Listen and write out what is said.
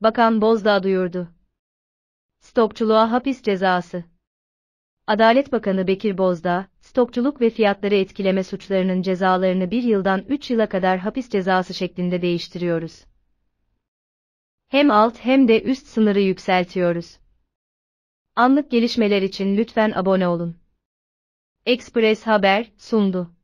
Bakan Bozdağ duyurdu. Stokçuluğa hapis cezası. Adalet Bakanı Bekir Bozdağ, stokçuluk ve fiyatları etkileme suçlarının cezalarını bir yıldan üç yıla kadar hapis cezası şeklinde değiştiriyoruz. Hem alt hem de üst sınırı yükseltiyoruz. Anlık gelişmeler için lütfen abone olun. Express Haber sundu.